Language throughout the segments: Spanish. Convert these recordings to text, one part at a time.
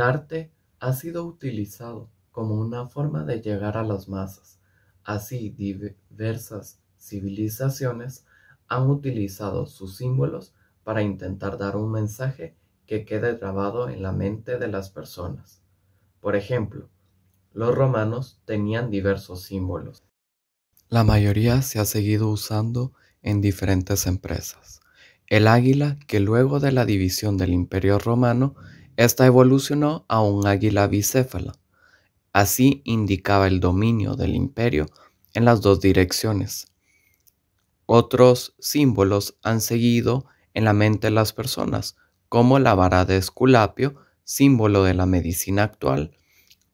El arte ha sido utilizado como una forma de llegar a las masas, así diversas civilizaciones han utilizado sus símbolos para intentar dar un mensaje que quede grabado en la mente de las personas. Por ejemplo, los romanos tenían diversos símbolos. La mayoría se ha seguido usando en diferentes empresas. El águila, que luego de la división del Imperio Romano esta evolucionó a un águila bicéfala. Así indicaba el dominio del imperio en las dos direcciones. Otros símbolos han seguido en la mente de las personas, como la vara de Esculapio, símbolo de la medicina actual,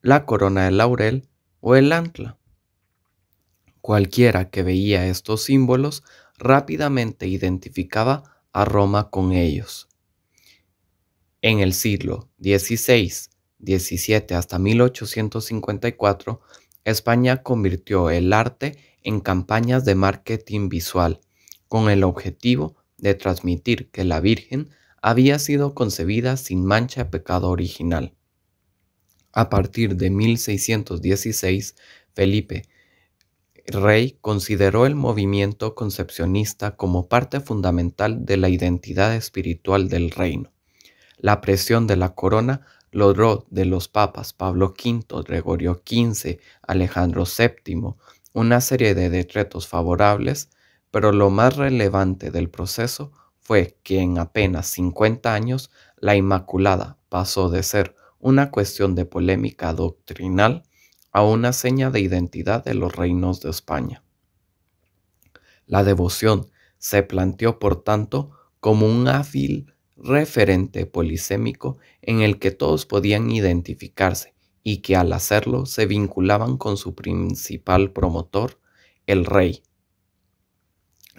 la corona de laurel o el ancla. Cualquiera que veía estos símbolos rápidamente identificaba a Roma con ellos. En el siglo XVI, XVII hasta 1854, España convirtió el arte en campañas de marketing visual, con el objetivo de transmitir que la Virgen había sido concebida sin mancha de pecado original. A partir de 1616, Felipe Rey consideró el movimiento concepcionista como parte fundamental de la identidad espiritual del reino. La presión de la corona logró de los papas Pablo V, Gregorio XV, Alejandro VII una serie de decretos favorables, pero lo más relevante del proceso fue que en apenas 50 años la Inmaculada pasó de ser una cuestión de polémica doctrinal a una seña de identidad de los reinos de España. La devoción se planteó, por tanto, como un hábil referente polisémico en el que todos podían identificarse y que al hacerlo se vinculaban con su principal promotor, el rey.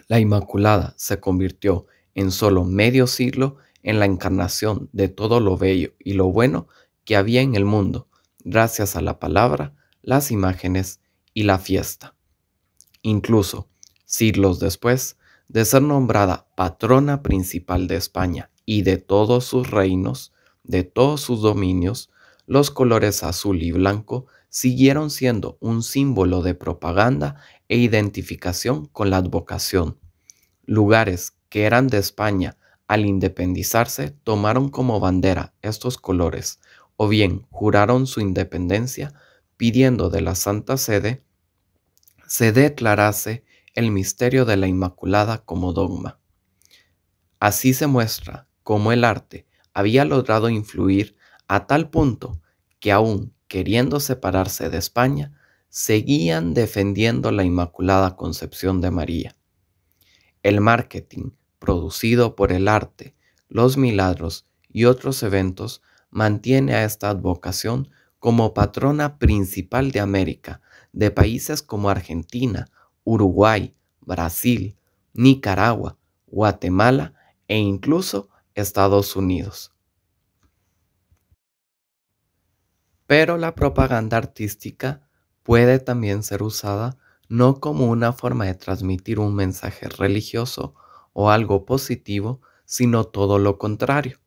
La Inmaculada se convirtió en solo medio siglo en la encarnación de todo lo bello y lo bueno que había en el mundo, gracias a la palabra, las imágenes y la fiesta. Incluso, siglos después de ser nombrada patrona principal de España y de todos sus reinos, de todos sus dominios, los colores azul y blanco siguieron siendo un símbolo de propaganda e identificación con la advocación. Lugares que eran de España al independizarse tomaron como bandera estos colores o bien juraron su independencia pidiendo de la Santa Sede se declarase el misterio de la Inmaculada como dogma. Así se muestra como el arte había logrado influir a tal punto que aún queriendo separarse de España, seguían defendiendo la Inmaculada Concepción de María. El marketing producido por el arte, los milagros y otros eventos mantiene a esta advocación como patrona principal de América, de países como Argentina, Uruguay, Brasil, Nicaragua, Guatemala e incluso Estados Unidos. Pero la propaganda artística puede también ser usada no como una forma de transmitir un mensaje religioso o algo positivo, sino todo lo contrario.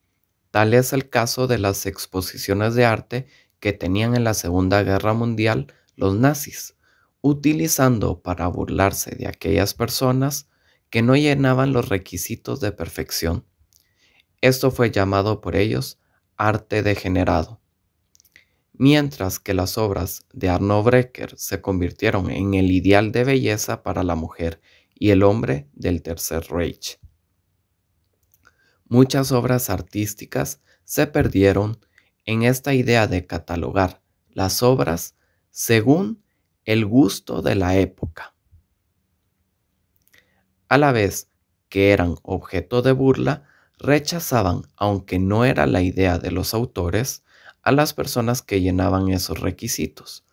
Tal es el caso de las exposiciones de arte que tenían en la Segunda Guerra Mundial los nazis, utilizando para burlarse de aquellas personas que no llenaban los requisitos de perfección esto fue llamado por ellos arte degenerado. Mientras que las obras de Arno Brecker se convirtieron en el ideal de belleza para la mujer y el hombre del Tercer Reich. Muchas obras artísticas se perdieron en esta idea de catalogar las obras según el gusto de la época. A la vez que eran objeto de burla, rechazaban, aunque no era la idea de los autores, a las personas que llenaban esos requisitos.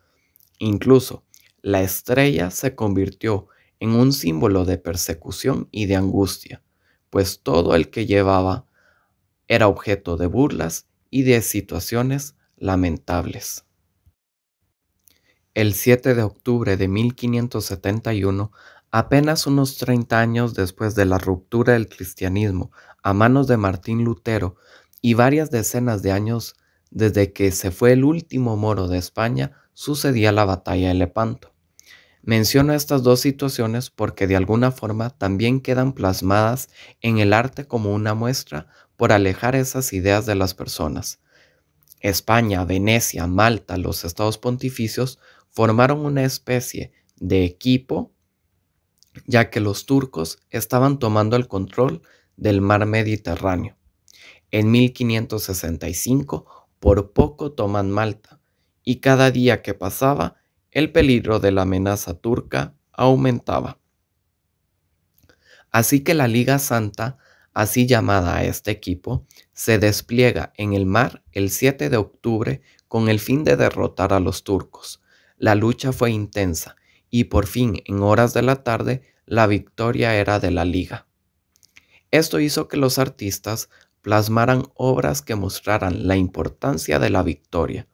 Incluso, la estrella se convirtió en un símbolo de persecución y de angustia, pues todo el que llevaba era objeto de burlas y de situaciones lamentables. El 7 de octubre de 1571 Apenas unos 30 años después de la ruptura del cristianismo a manos de Martín Lutero y varias decenas de años desde que se fue el último moro de España, sucedía la batalla de Lepanto. Menciono estas dos situaciones porque de alguna forma también quedan plasmadas en el arte como una muestra por alejar esas ideas de las personas. España, Venecia, Malta, los estados pontificios formaron una especie de equipo ya que los turcos estaban tomando el control del mar Mediterráneo. En 1565 por poco toman Malta, y cada día que pasaba el peligro de la amenaza turca aumentaba. Así que la Liga Santa, así llamada a este equipo, se despliega en el mar el 7 de octubre con el fin de derrotar a los turcos. La lucha fue intensa y por fin en horas de la tarde la victoria era de la liga. Esto hizo que los artistas plasmaran obras que mostraran la importancia de la victoria.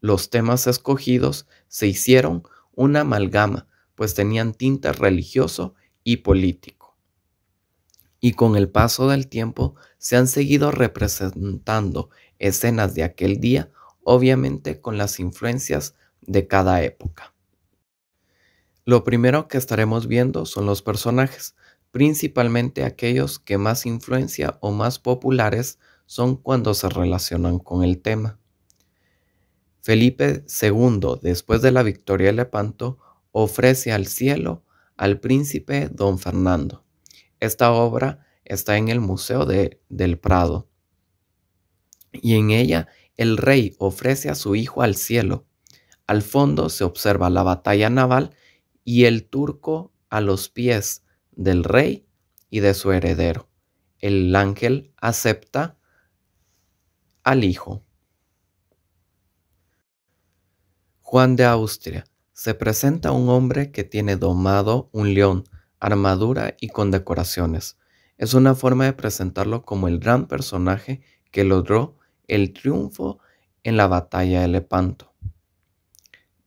Los temas escogidos se hicieron una amalgama, pues tenían tinte religioso y político. Y con el paso del tiempo se han seguido representando escenas de aquel día, obviamente con las influencias de cada época. Lo primero que estaremos viendo son los personajes, principalmente aquellos que más influencia o más populares son cuando se relacionan con el tema. Felipe II, después de la victoria de Lepanto, ofrece al cielo al príncipe don Fernando. Esta obra está en el Museo de, del Prado y en ella el rey ofrece a su hijo al cielo. Al fondo se observa la batalla naval y el turco a los pies del rey y de su heredero. El ángel acepta al hijo. Juan de Austria. Se presenta un hombre que tiene domado un león, armadura y condecoraciones. Es una forma de presentarlo como el gran personaje que logró el triunfo en la batalla de Lepanto.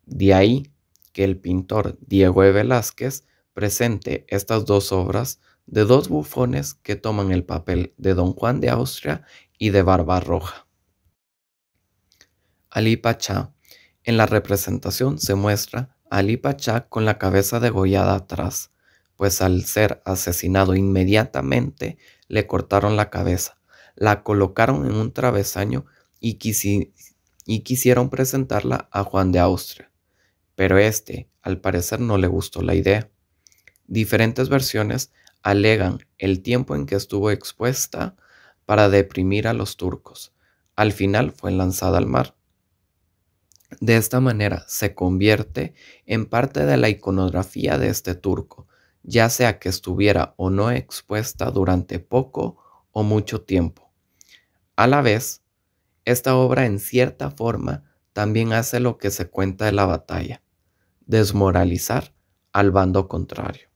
De ahí que el pintor Diego E. Velázquez presente estas dos obras de dos bufones que toman el papel de Don Juan de Austria y de Barba Roja. Ali Pachá. En la representación se muestra a Ali Pachá con la cabeza degollada atrás, pues al ser asesinado inmediatamente le cortaron la cabeza, la colocaron en un travesaño y quisieron presentarla a Juan de Austria pero este, al parecer, no le gustó la idea. Diferentes versiones alegan el tiempo en que estuvo expuesta para deprimir a los turcos. Al final fue lanzada al mar. De esta manera se convierte en parte de la iconografía de este turco, ya sea que estuviera o no expuesta durante poco o mucho tiempo. A la vez, esta obra en cierta forma también hace lo que se cuenta de la batalla, desmoralizar al bando contrario.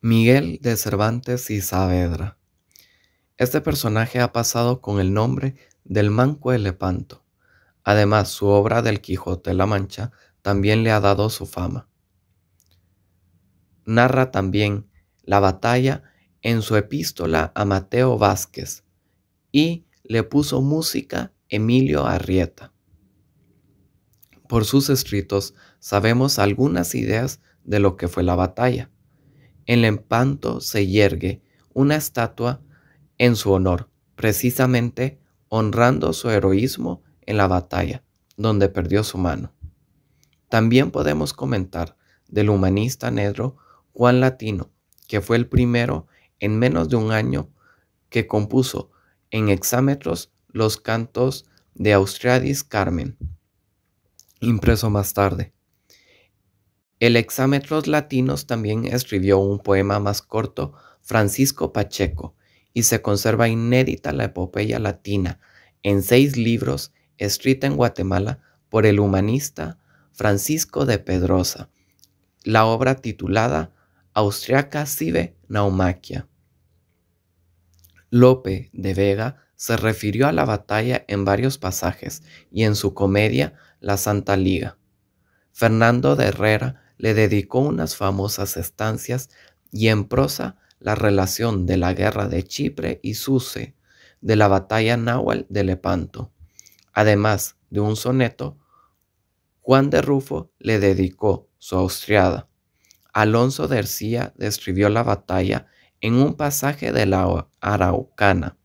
Miguel de Cervantes y Saavedra. Este personaje ha pasado con el nombre del Manco Elepanto. Lepanto. Además, su obra del Quijote de la Mancha también le ha dado su fama. Narra también la batalla en su epístola a Mateo Vázquez y le puso música Emilio Arrieta. Por sus escritos sabemos algunas ideas de lo que fue la batalla. En el empanto se yergue una estatua en su honor, precisamente honrando su heroísmo en la batalla, donde perdió su mano. También podemos comentar del humanista negro Juan Latino, que fue el primero en menos de un año que compuso en hexámetros los cantos de Austriadis Carmen, impreso más tarde. El Exámetros Latinos también escribió un poema más corto, Francisco Pacheco, y se conserva inédita la epopeya latina, en seis libros, escrita en Guatemala por el humanista Francisco de Pedrosa, la obra titulada Austriaca Sive Naumaquia. Lope de Vega se refirió a la batalla en varios pasajes y en su comedia la Santa Liga. Fernando de Herrera le dedicó unas famosas estancias y en prosa la relación de la guerra de Chipre y Suce, de la batalla náhuatl de Lepanto. Además de un soneto, Juan de Rufo le dedicó su austriada. Alonso de Ercía describió la batalla en un pasaje de la Araucana.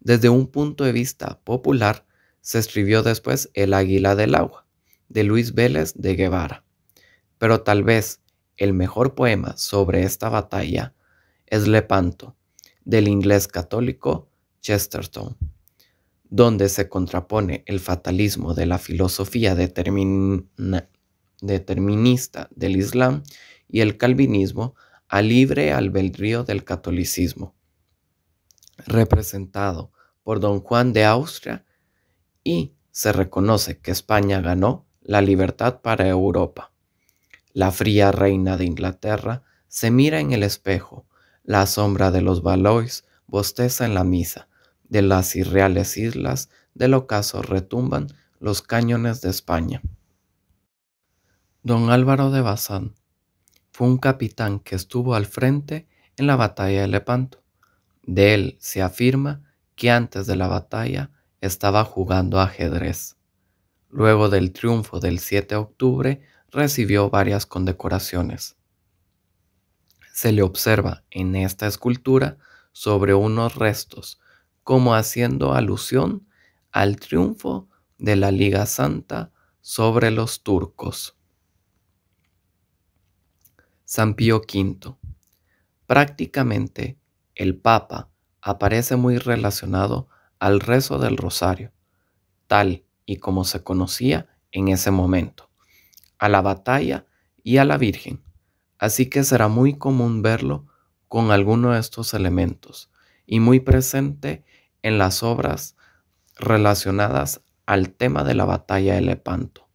Desde un punto de vista popular, se escribió después El Águila del Agua, de Luis Vélez de Guevara. Pero tal vez el mejor poema sobre esta batalla es Lepanto, del inglés católico Chesterton, donde se contrapone el fatalismo de la filosofía determinista del Islam y el calvinismo al libre albedrío del catolicismo, representado por don Juan de Austria y se reconoce que España ganó la libertad para Europa. La fría reina de Inglaterra se mira en el espejo, la sombra de los Valois bosteza en la misa, de las irreales islas del ocaso retumban los cañones de España. Don Álvaro de Bazán fue un capitán que estuvo al frente en la batalla de Lepanto. De él se afirma que antes de la batalla estaba jugando ajedrez. Luego del triunfo del 7 de octubre, recibió varias condecoraciones. Se le observa en esta escultura sobre unos restos, como haciendo alusión al triunfo de la Liga Santa sobre los turcos. San Pío V. Prácticamente el Papa aparece muy relacionado al rezo del rosario, tal y como se conocía en ese momento, a la batalla y a la Virgen. Así que será muy común verlo con alguno de estos elementos y muy presente en las obras relacionadas al tema de la batalla de Lepanto.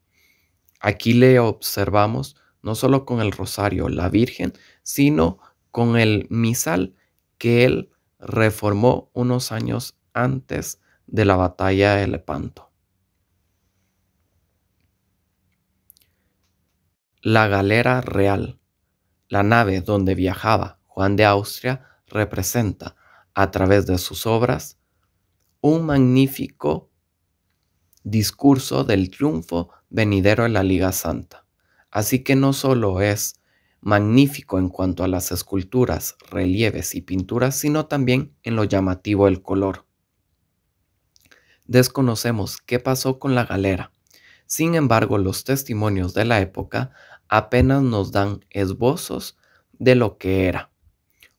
Aquí le observamos no solo con el rosario, la Virgen, sino con el misal que él reformó unos años antes de la batalla de Lepanto. La galera real, la nave donde viajaba Juan de Austria, representa, a través de sus obras, un magnífico discurso del triunfo venidero en la Liga Santa. Así que no solo es magnífico en cuanto a las esculturas, relieves y pinturas, sino también en lo llamativo del color. Desconocemos qué pasó con la galera. Sin embargo, los testimonios de la época apenas nos dan esbozos de lo que era.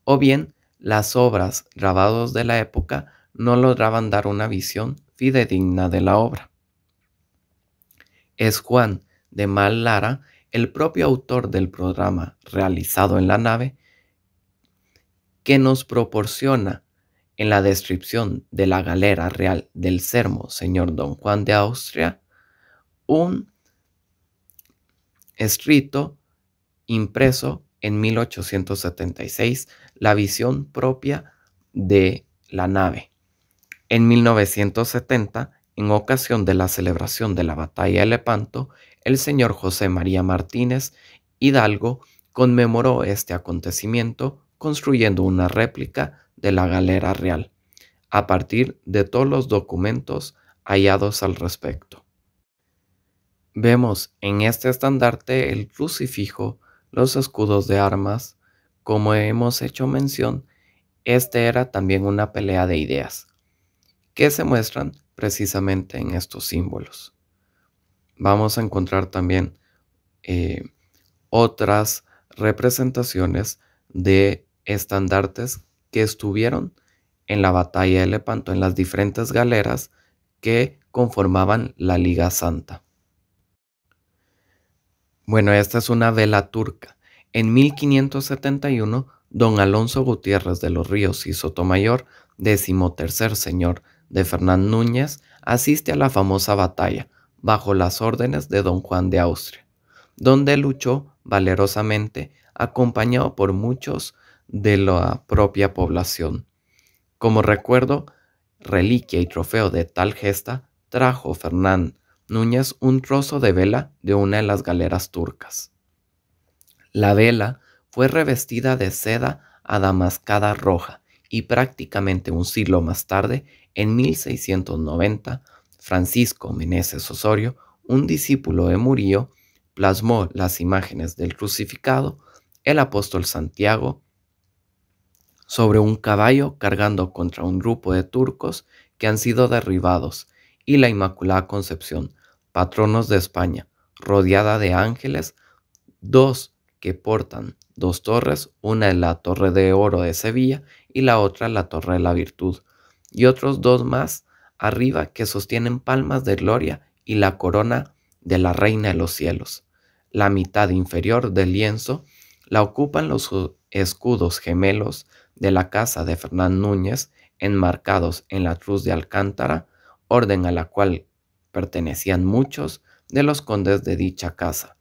O bien, las obras grabados de la época no lograban dar una visión fidedigna de la obra. Es Juan de Mal Lara, el propio autor del programa realizado en la nave, que nos proporciona en la descripción de la galera real del sermo señor don Juan de Austria un escrito impreso en 1876, la visión propia de la nave. En 1970, en ocasión de la celebración de la batalla de Lepanto, el señor José María Martínez Hidalgo conmemoró este acontecimiento construyendo una réplica de la galera real, a partir de todos los documentos hallados al respecto. Vemos en este estandarte el crucifijo, los escudos de armas, como hemos hecho mención, este era también una pelea de ideas, que se muestran precisamente en estos símbolos. Vamos a encontrar también eh, otras representaciones de estandartes que estuvieron en la batalla de Lepanto, en las diferentes galeras que conformaban la Liga Santa. Bueno, esta es una vela turca. En 1571, don Alonso Gutiérrez de los Ríos y Sotomayor, decimotercer señor de Fernán Núñez, asiste a la famosa batalla, bajo las órdenes de don Juan de Austria, donde luchó valerosamente, acompañado por muchos de la propia población. Como recuerdo, reliquia y trofeo de tal gesta, trajo Fernán Núñez un trozo de vela de una de las galeras turcas. La vela fue revestida de seda adamascada roja y prácticamente un siglo más tarde, en 1690, Francisco Meneses Osorio, un discípulo de Murillo, plasmó las imágenes del crucificado, el apóstol Santiago, sobre un caballo cargando contra un grupo de turcos que han sido derribados, y la Inmaculada Concepción, patronos de España, rodeada de ángeles, dos que portan dos torres, una en la Torre de Oro de Sevilla y la otra la Torre de la Virtud, y otros dos más arriba que sostienen palmas de gloria y la corona de la Reina de los Cielos. La mitad inferior del lienzo la ocupan los escudos gemelos de la casa de Fernán Núñez, enmarcados en la cruz de Alcántara, orden a la cual pertenecían muchos de los condes de dicha casa,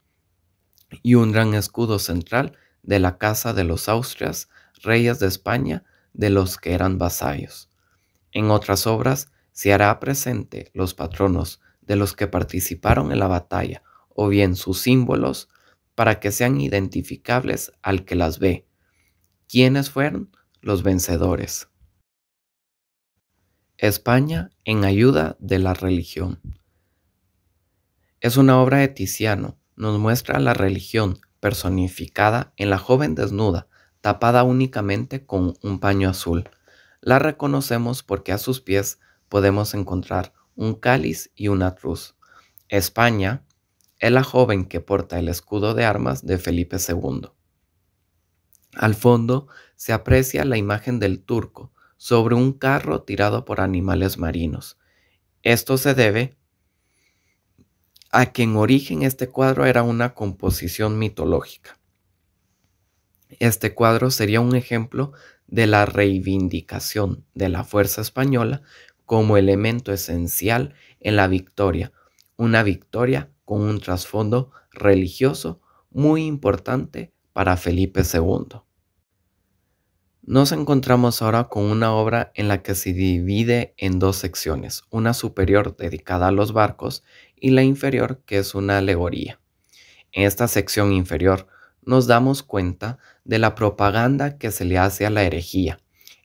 y un gran escudo central de la casa de los Austrias, reyes de España, de los que eran vasallos. En otras obras se hará presente los patronos de los que participaron en la batalla, o bien sus símbolos, para que sean identificables al que las ve, ¿Quiénes fueron los vencedores? España en ayuda de la religión. Es una obra de Tiziano, nos muestra la religión personificada en la joven desnuda, tapada únicamente con un paño azul. La reconocemos porque a sus pies podemos encontrar un cáliz y una cruz. España es la joven que porta el escudo de armas de Felipe II. Al fondo se aprecia la imagen del turco sobre un carro tirado por animales marinos. Esto se debe a que en origen este cuadro era una composición mitológica. Este cuadro sería un ejemplo de la reivindicación de la fuerza española como elemento esencial en la victoria, una victoria con un trasfondo religioso muy importante para Felipe II. Nos encontramos ahora con una obra en la que se divide en dos secciones, una superior dedicada a los barcos y la inferior que es una alegoría. En esta sección inferior nos damos cuenta de la propaganda que se le hace a la herejía,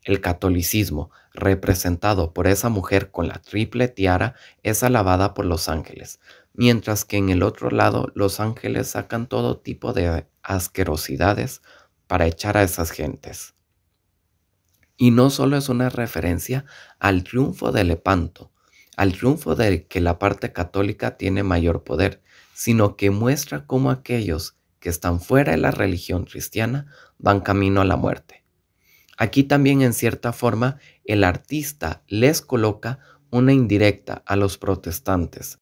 el catolicismo, representado por esa mujer con la triple tiara, es alabada por los ángeles, mientras que en el otro lado los ángeles sacan todo tipo de asquerosidades para echar a esas gentes. Y no solo es una referencia al triunfo de Lepanto, al triunfo de que la parte católica tiene mayor poder, sino que muestra cómo aquellos que están fuera de la religión cristiana van camino a la muerte. Aquí también en cierta forma el artista les coloca una indirecta a los protestantes,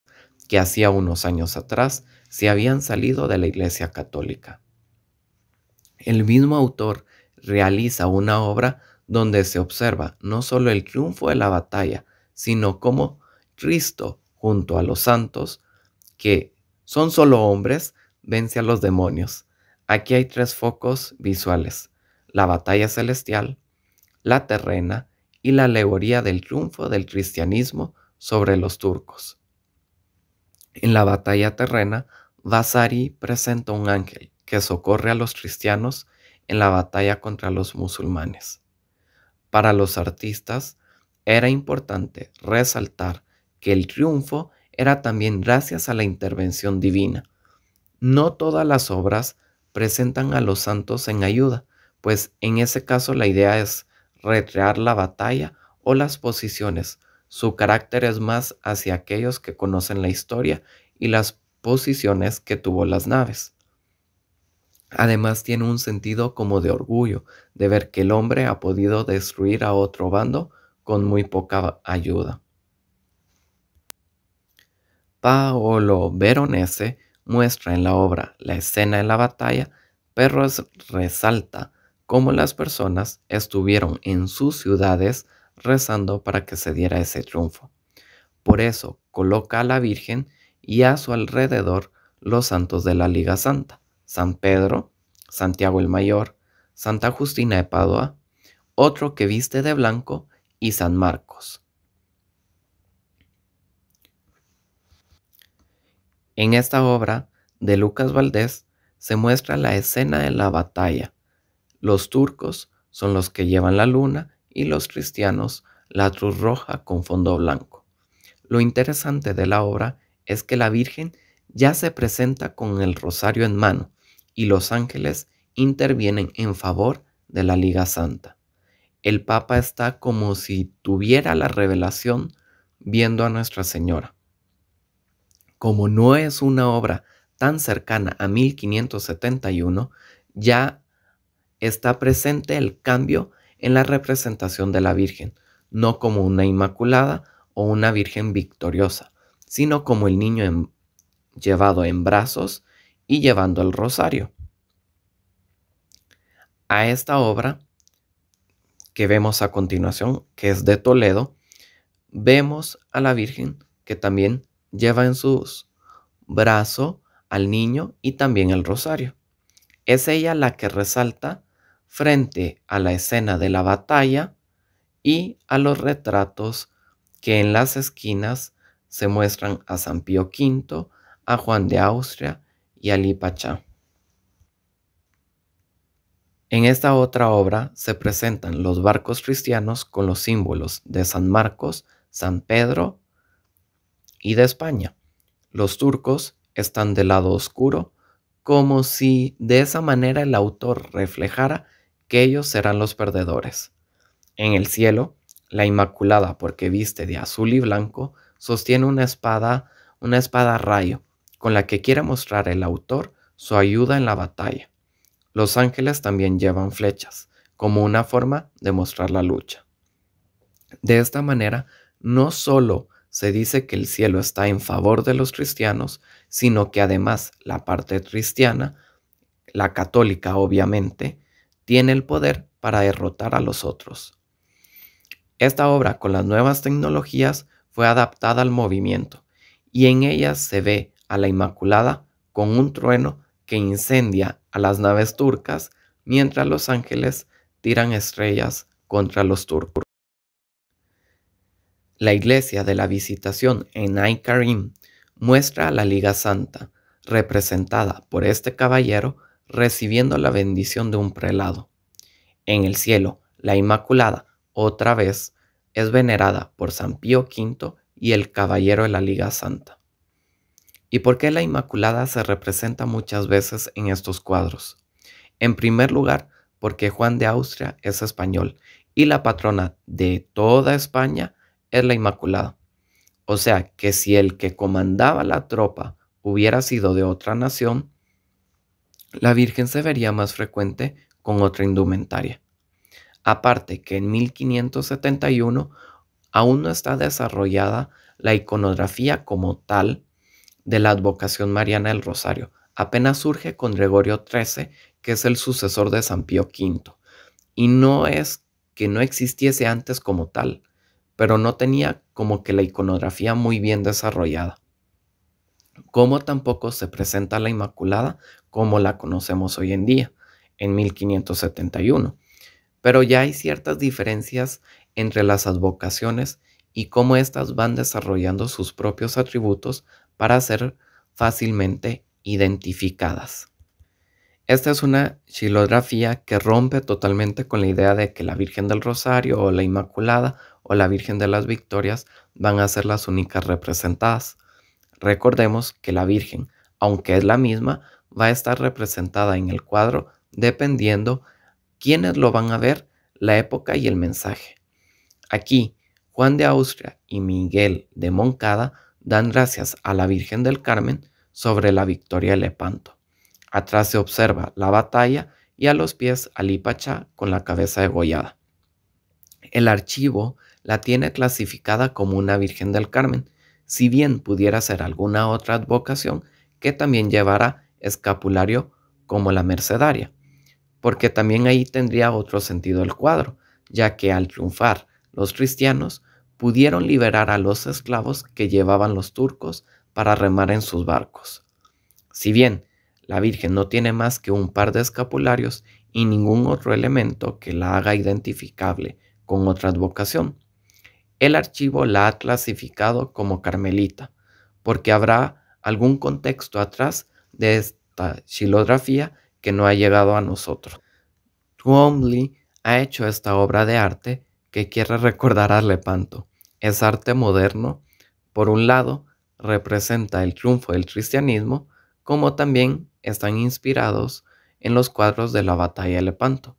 que hacía unos años atrás se habían salido de la Iglesia Católica. El mismo autor realiza una obra donde se observa no solo el triunfo de la batalla, sino cómo Cristo, junto a los santos, que son solo hombres, vence a los demonios. Aquí hay tres focos visuales, la batalla celestial, la terrena y la alegoría del triunfo del cristianismo sobre los turcos. En la batalla terrena, Vasari presenta un ángel que socorre a los cristianos en la batalla contra los musulmanes. Para los artistas, era importante resaltar que el triunfo era también gracias a la intervención divina. No todas las obras presentan a los santos en ayuda, pues en ese caso la idea es recrear la batalla o las posiciones su carácter es más hacia aquellos que conocen la historia y las posiciones que tuvo las naves. Además tiene un sentido como de orgullo de ver que el hombre ha podido destruir a otro bando con muy poca ayuda. Paolo Veronese muestra en la obra la escena de la batalla, pero resalta cómo las personas estuvieron en sus ciudades rezando para que se diera ese triunfo. Por eso coloca a la Virgen y a su alrededor los santos de la Liga Santa, San Pedro, Santiago el Mayor, Santa Justina de Padua, otro que viste de blanco y San Marcos. En esta obra de Lucas Valdés se muestra la escena de la batalla. Los turcos son los que llevan la luna y los cristianos la cruz roja con fondo blanco. Lo interesante de la obra es que la Virgen ya se presenta con el rosario en mano y los ángeles intervienen en favor de la Liga Santa. El Papa está como si tuviera la revelación viendo a Nuestra Señora. Como no es una obra tan cercana a 1571, ya está presente el cambio en la representación de la Virgen, no como una Inmaculada o una Virgen victoriosa, sino como el niño llevado en brazos y llevando el rosario. A esta obra que vemos a continuación, que es de Toledo, vemos a la Virgen que también lleva en sus brazos al niño y también el rosario. Es ella la que resalta frente a la escena de la batalla y a los retratos que en las esquinas se muestran a San Pío V, a Juan de Austria y a Lipachá. En esta otra obra se presentan los barcos cristianos con los símbolos de San Marcos, San Pedro y de España. Los turcos están de lado oscuro, como si de esa manera el autor reflejara que ellos serán los perdedores. En el cielo, la Inmaculada, porque viste de azul y blanco, sostiene una espada, una espada rayo, con la que quiere mostrar el autor su ayuda en la batalla. Los ángeles también llevan flechas, como una forma de mostrar la lucha. De esta manera, no solo se dice que el cielo está en favor de los cristianos, sino que además la parte cristiana, la católica obviamente, tiene el poder para derrotar a los otros. Esta obra con las nuevas tecnologías fue adaptada al movimiento y en ella se ve a la Inmaculada con un trueno que incendia a las naves turcas mientras los ángeles tiran estrellas contra los turcos. La iglesia de la visitación en Ay muestra a la Liga Santa, representada por este caballero recibiendo la bendición de un prelado. En el cielo, la Inmaculada, otra vez, es venerada por San Pío V y el Caballero de la Liga Santa. ¿Y por qué la Inmaculada se representa muchas veces en estos cuadros? En primer lugar, porque Juan de Austria es español y la patrona de toda España es la Inmaculada. O sea que si el que comandaba la tropa hubiera sido de otra nación, la Virgen se vería más frecuente con otra indumentaria. Aparte que en 1571 aún no está desarrollada la iconografía como tal de la advocación mariana del Rosario. Apenas surge con Gregorio XIII, que es el sucesor de San Pío V. Y no es que no existiese antes como tal, pero no tenía como que la iconografía muy bien desarrollada. Como tampoco se presenta la Inmaculada como la conocemos hoy en día, en 1571. Pero ya hay ciertas diferencias entre las advocaciones y cómo éstas van desarrollando sus propios atributos para ser fácilmente identificadas. Esta es una xilografía que rompe totalmente con la idea de que la Virgen del Rosario o la Inmaculada o la Virgen de las Victorias van a ser las únicas representadas. Recordemos que la Virgen, aunque es la misma, va a estar representada en el cuadro dependiendo quiénes lo van a ver, la época y el mensaje. Aquí, Juan de Austria y Miguel de Moncada dan gracias a la Virgen del Carmen sobre la victoria de Lepanto. Atrás se observa la batalla y a los pies Alipacha con la cabeza degollada. El archivo la tiene clasificada como una Virgen del Carmen, si bien pudiera ser alguna otra advocación que también llevara escapulario como la mercedaria, porque también ahí tendría otro sentido el cuadro, ya que al triunfar los cristianos pudieron liberar a los esclavos que llevaban los turcos para remar en sus barcos. Si bien la Virgen no tiene más que un par de escapularios y ningún otro elemento que la haga identificable con otra advocación, el archivo la ha clasificado como carmelita, porque habrá algún contexto atrás de esta xilografía que no ha llegado a nosotros. Twombly ha hecho esta obra de arte que quiere recordar a Lepanto. Es arte moderno, por un lado, representa el triunfo del cristianismo, como también están inspirados en los cuadros de la batalla de Lepanto.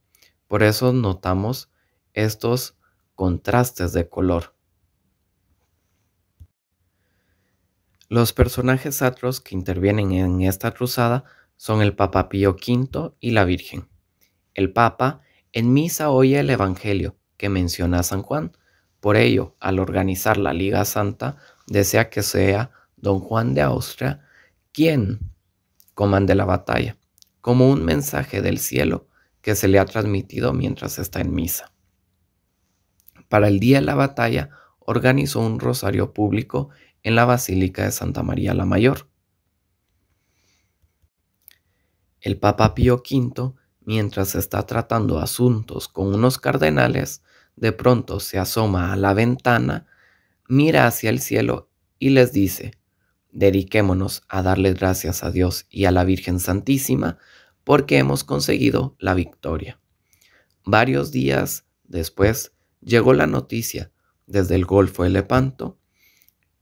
Por eso notamos estos contrastes de color. Los personajes atros que intervienen en esta cruzada son el Papa Pío V y la Virgen. El Papa en misa oye el Evangelio que menciona a San Juan. Por ello, al organizar la Liga Santa, desea que sea don Juan de Austria quien comande la batalla, como un mensaje del cielo que se le ha transmitido mientras está en misa. Para el día de la batalla, organizó un rosario público en la Basílica de Santa María la Mayor. El Papa Pío V, mientras está tratando asuntos con unos cardenales, de pronto se asoma a la ventana, mira hacia el cielo y les dice, dediquémonos a darle gracias a Dios y a la Virgen Santísima porque hemos conseguido la victoria. Varios días después llegó la noticia desde el Golfo de Lepanto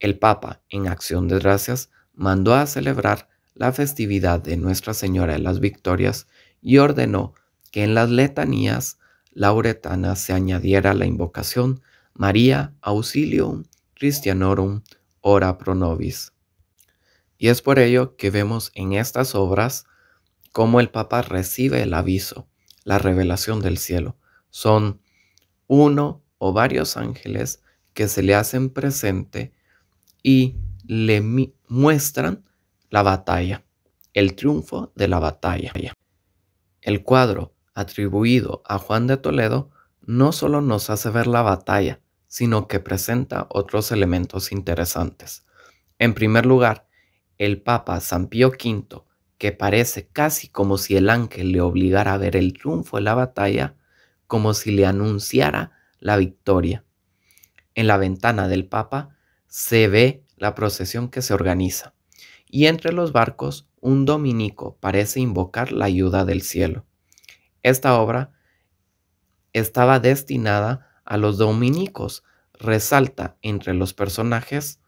el Papa, en acción de gracias, mandó a celebrar la festividad de Nuestra Señora de las Victorias y ordenó que en las letanías lauretanas se añadiera la invocación María Auxilium Christianorum Ora Pro Nobis. Y es por ello que vemos en estas obras cómo el Papa recibe el aviso, la revelación del cielo. Son uno o varios ángeles que se le hacen presente y le muestran la batalla, el triunfo de la batalla. El cuadro atribuido a Juan de Toledo no solo nos hace ver la batalla, sino que presenta otros elementos interesantes. En primer lugar, el Papa San Pío V, que parece casi como si el ángel le obligara a ver el triunfo de la batalla, como si le anunciara la victoria. En la ventana del Papa se ve la procesión que se organiza, y entre los barcos un dominico parece invocar la ayuda del cielo. Esta obra estaba destinada a los dominicos, resalta entre los personajes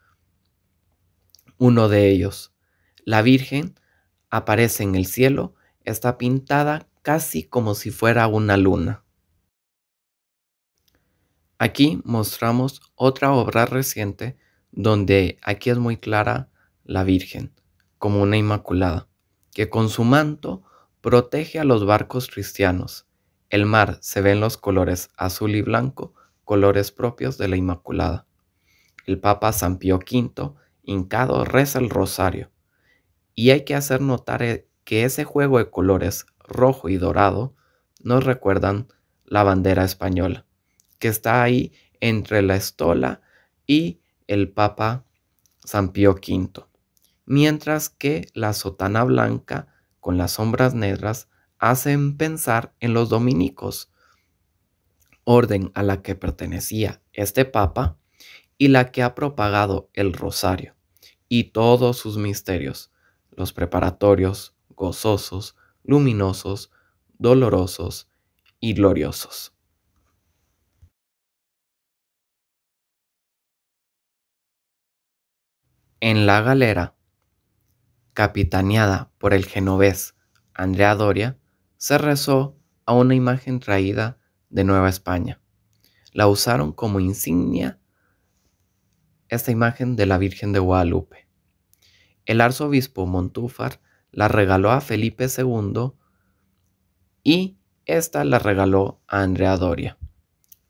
uno de ellos. La Virgen aparece en el cielo, está pintada casi como si fuera una luna. Aquí mostramos otra obra reciente donde aquí es muy clara la Virgen, como una Inmaculada, que con su manto protege a los barcos cristianos. El mar se ve en los colores azul y blanco, colores propios de la Inmaculada. El Papa San Pío V, hincado, reza el rosario. Y hay que hacer notar eh, que ese juego de colores rojo y dorado nos recuerdan la bandera española, que está ahí entre la estola y el Papa San Pío V, mientras que la sotana blanca con las sombras negras hacen pensar en los dominicos, orden a la que pertenecía este Papa y la que ha propagado el rosario y todos sus misterios, los preparatorios, gozosos, luminosos, dolorosos y gloriosos. En la galera, capitaneada por el genovés Andrea Doria, se rezó a una imagen traída de Nueva España. La usaron como insignia esta imagen de la Virgen de Guadalupe. El arzobispo Montúfar la regaló a Felipe II y esta la regaló a Andrea Doria.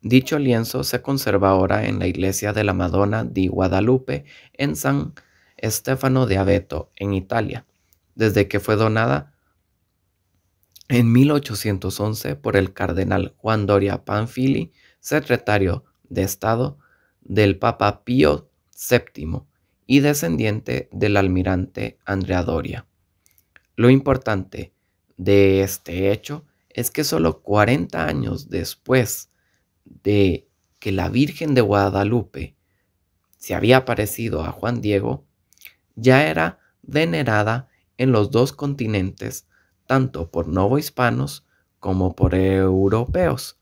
Dicho lienzo se conserva ahora en la iglesia de la Madonna di Guadalupe en San Stefano de Abeto, en Italia, desde que fue donada en 1811 por el cardenal Juan Doria Panfili, secretario de Estado del Papa Pío VII y descendiente del almirante Andrea Doria. Lo importante de este hecho es que solo 40 años después de que la Virgen de Guadalupe se había parecido a Juan Diego, ya era venerada en los dos continentes, tanto por novohispanos como por europeos,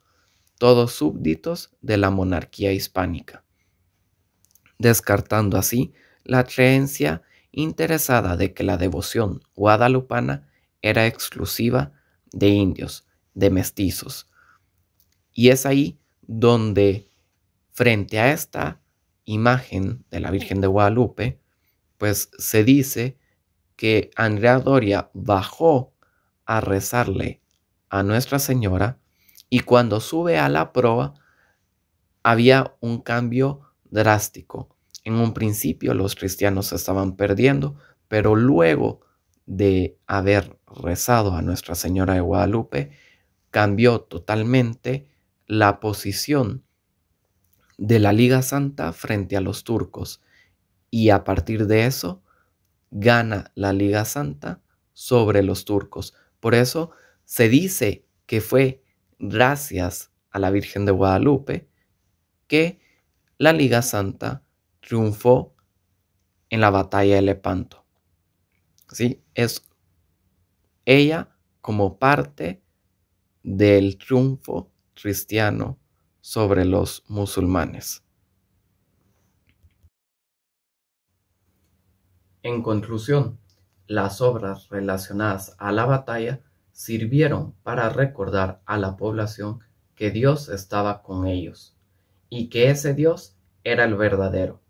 todos súbditos de la monarquía hispánica, descartando así la creencia interesada de que la devoción guadalupana era exclusiva de indios, de mestizos. Y es ahí donde frente a esta imagen de la Virgen de Guadalupe, pues se dice que Andrea Doria bajó a rezarle a Nuestra Señora y cuando sube a la proa había un cambio drástico. En un principio los cristianos se estaban perdiendo, pero luego de haber rezado a Nuestra Señora de Guadalupe, cambió totalmente la posición de la Liga Santa frente a los turcos y a partir de eso gana la Liga Santa sobre los turcos. Por eso se dice que fue gracias a la Virgen de Guadalupe que la Liga Santa triunfó en la batalla de Lepanto. ¿Sí? Es ella como parte del triunfo cristiano sobre los musulmanes. En conclusión, las obras relacionadas a la batalla sirvieron para recordar a la población que Dios estaba con ellos y que ese Dios era el verdadero.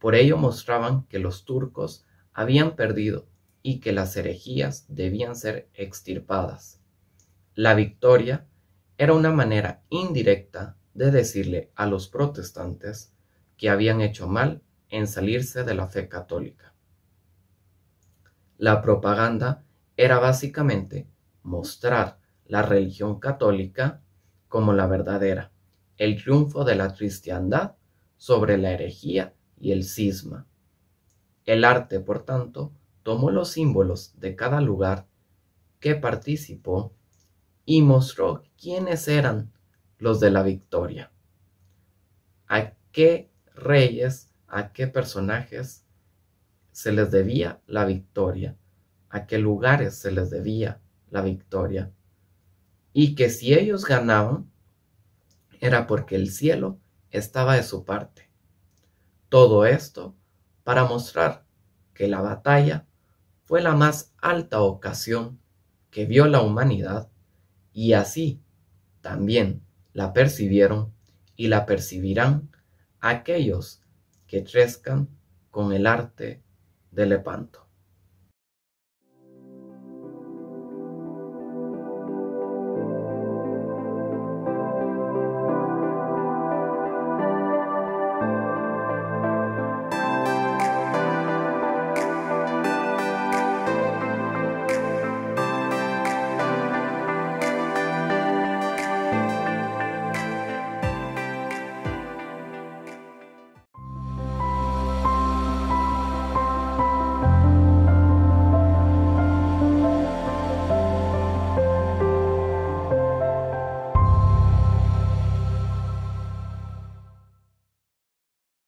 Por ello mostraban que los turcos habían perdido y que las herejías debían ser extirpadas. La victoria era una manera indirecta de decirle a los protestantes que habían hecho mal en salirse de la fe católica. La propaganda era básicamente mostrar la religión católica como la verdadera, el triunfo de la cristiandad sobre la herejía y el cisma. El arte, por tanto, tomó los símbolos de cada lugar que participó y mostró quiénes eran los de la victoria, a qué reyes, a qué personajes se les debía la victoria, a qué lugares se les debía la victoria, y que si ellos ganaban, era porque el cielo estaba de su parte. Todo esto para mostrar que la batalla fue la más alta ocasión que vio la humanidad y así también la percibieron y la percibirán aquellos que crezcan con el arte de lepanto.